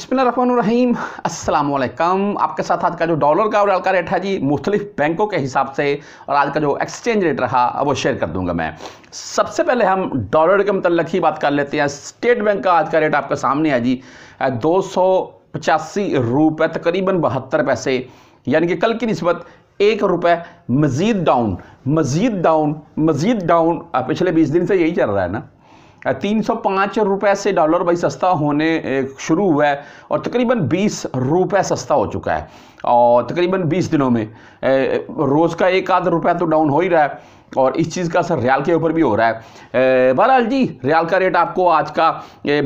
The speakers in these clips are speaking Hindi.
अस्सलाम वालेकुम आपके साथ आज का जो डॉलर का और का रेट है जी मुख्तलिफ बैंकों के हिसाब से और आज का जो एक्सचेंज रेट रहा वो शेयर कर दूंगा मैं सबसे पहले हम डॉलर के मतलब ही बात कर लेते हैं स्टेट बैंक का आज का रेट आपके सामने है जी दो सौ पचासी रुपये तकरीबन बहत्तर पैसे यानी कि कल की नस्बत एक रुपये मज़ीद डाउन मज़ीद डाउन मज़ीद डाउन पिछले बीस दिन से यही चल रहा है ना तीन सौ पाँच रुपए से डॉलर भाई सस्ता होने शुरू हुआ है और तकरीबन बीस रुपये सस्ता हो चुका है और तकरीबन बीस दिनों में रोज़ का एक आध रुपया तो डाउन हो ही रहा है और इस चीज़ का असर रियाल के ऊपर भी हो रहा है बहरहाल जी रियाल का रेट आपको आज का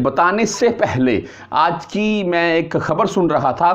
बताने से पहले आज की मैं एक खबर सुन रहा था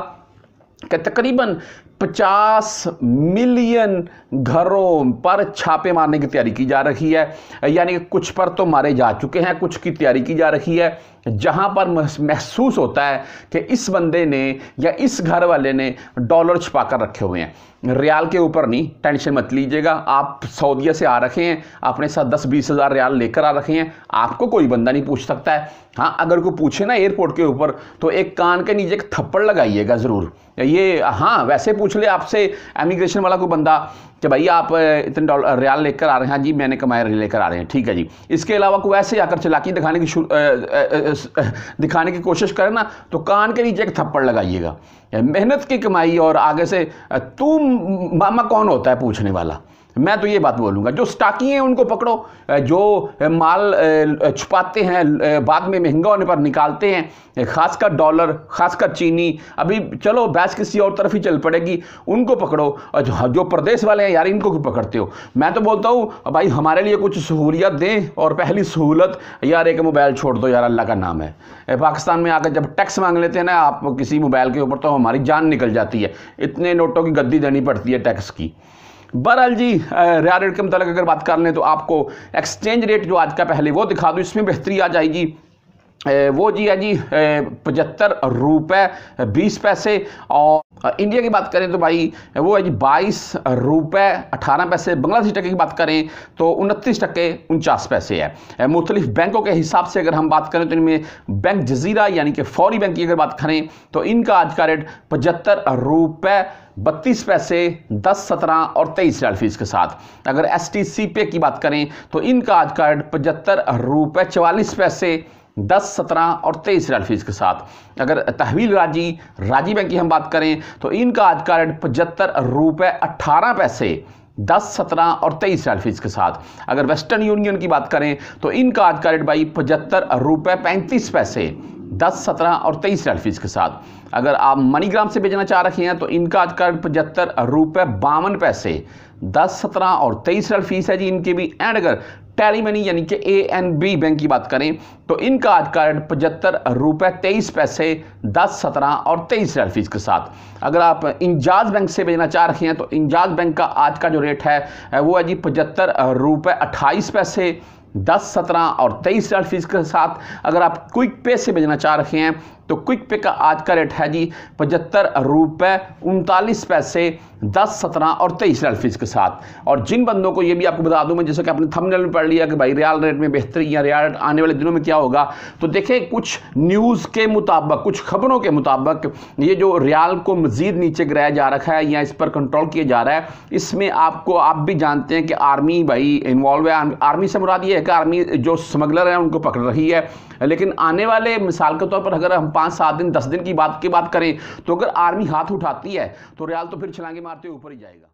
कि तकरीबन 50 मिलियन घरों पर छापे मारने की तैयारी की जा रही है यानी कि कुछ पर तो मारे जा चुके हैं कुछ की तैयारी की जा रही है जहां पर महसूस होता है कि इस बंदे ने या इस घर वाले ने डॉलर छिपा कर रखे हुए हैं रियाल के ऊपर नहीं टेंशन मत लीजिएगा आप सऊदीया से आ रखे हैं अपने साथ दस बीस हज़ार रियाल लेकर आ रखे हैं आपको कोई बंदा नहीं पूछ सकता है हाँ अगर कोई पूछे ना एयरपोर्ट के ऊपर तो एक कान के नीचे एक थप्पड़ लगाइएगा ज़रूर ये हाँ वैसे पूछ पूछ ले आपसे एमिग्रेशन वाला कोई बंदा कि भाई आप इतने डॉलर रियाल लेकर आ रहे हैं हाँ जी मैंने कमाया लेकर आ रहे हैं ठीक है जी इसके अलावा कोई ऐसे आकर चलाकी दिखाने की आ, आ, आ, दिखाने की कोशिश करें ना तो कान के नीचे एक थप्पड़ लगाइएगा मेहनत की कमाई और आगे से तू मामा कौन होता है पूछने वाला मैं तो ये बात बोलूँगा जो स्टाकी हैं उनको पकड़ो जो माल छुपाते हैं बाद में महंगा होने पर निकालते हैं खासकर डॉलर खासकर चीनी अभी चलो बैस किसी और तरफ ही चल पड़ेगी उनको पकड़ो और जो प्रदेश वाले हैं यार इनको क्यों पकड़ते हो मैं तो बोलता हूँ भाई हमारे लिए कुछ सहूलियत दें और पहली सहूलत यार एक मोबाइल छोड़ दो यार अल्लाह का नाम है पाकिस्तान में आकर जब टैक्स मांग लेते हैं ना आप किसी मोबाइल के ऊपर तो हमारी जान निकल जाती है इतने नोटों की गद्दी देनी पड़ती है टैक्स की बहरहाल जी रिया रेट के मतलब अगर बात कर लें तो आपको एक्सचेंज रेट जो आज का पहले वो दिखा दूँ इसमें बेहतरी आ जाएगी वो जी है हाँ जी पचहत्तर रुपये बीस पैसे और इंडिया की बात करें तो भाई वो है जी बाईस रुपये अठारह पैसे बांग्लादेश टके की बात करें तो उनतीस टके उनचास पैसे है मुख्तलिफ बैंकों के हिसाब से अगर हम बात करें तो इनमें बैंक जजीरा यानी कि फौरी बैंक की अगर बात करें तो इनका आज का रेट पचहत्तर रुपये बत्तीस पैसे दस सत्रह और तेईस रियाल फीस के साथ अगर एस टी सी पे की बात करें तो इनका आज का रेट पचहत्तर रुपये चवालीस पैसे दस सत्रह और तेईस रेल फीस के साथ अगर तहवील राजी राजी बैंक की हम बात करें तो इनका आज का रेट पचहत्तर रुपये अट्ठारह पैसे दस सत्रह और तेईस रेल फीस के साथ अगर वेस्टर्न यूनियन की बात करें तो इनका आज का रेट भाई पचहत्तर रुपये पैंतीस पैसे दस सत्रह और तेईस रेल फीस के साथ अगर आप मनीग्राम से भेजना चाह रखे हैं तो इनका आज का रेट पचहत्तर रुपये बावन पैसे दस सत्रह और तेईस रेल फीस है जी इनके भी एंड अगर टैली मनी यानी कि ए एंड बी बैंक की बात करें तो इनका आज का रेट पचहत्तर रुपये तेईस पैसे दस सत्रह और तेईस हजार फीस के साथ अगर आप इंजाज बैंक से भेजना चाह रहे हैं तो इंजाज बैंक का आज का जो रेट है वो है जी पचहत्तर रुपये अट्ठाईस पैसे दस सत्रह और तेईस हजार फीस के साथ अगर आप क्विक पे से भेजना चाह रहे हैं तो क्विक पे का आज का रेट है जी पचहत्तर रुपये उनतालीस पैसे दस सत्रह और तेईस रियाल फीस के साथ और जिन बंदों को ये भी आपको बता दूं मैं जैसे कि आपने थंबनेल में पढ़ लिया कि भाई रियाल रेट में बेहतरी या रियाल रेट आने वाले दिनों में क्या होगा तो देखें कुछ न्यूज़ के मुताबिक कुछ खबरों के मुताबिक ये जो रियाल को मज़ीद नीचे गिराया जा रखा है या इस पर कंट्रोल किया जा रहा है इसमें आपको आप भी जानते हैं कि आर्मी भाई इन्वॉल्व है आर्मी से मुराद ये है कि आर्मी जो स्मगलर है उनको पकड़ रही है लेकिन आने वाले मिसाल के तौर पर अगर हम पांच सात दिन दस दिन की बात की बात करें तो अगर आर्मी हाथ उठाती है तो रियाल तो फिर छलांगे मारते ऊपर ही जाएगा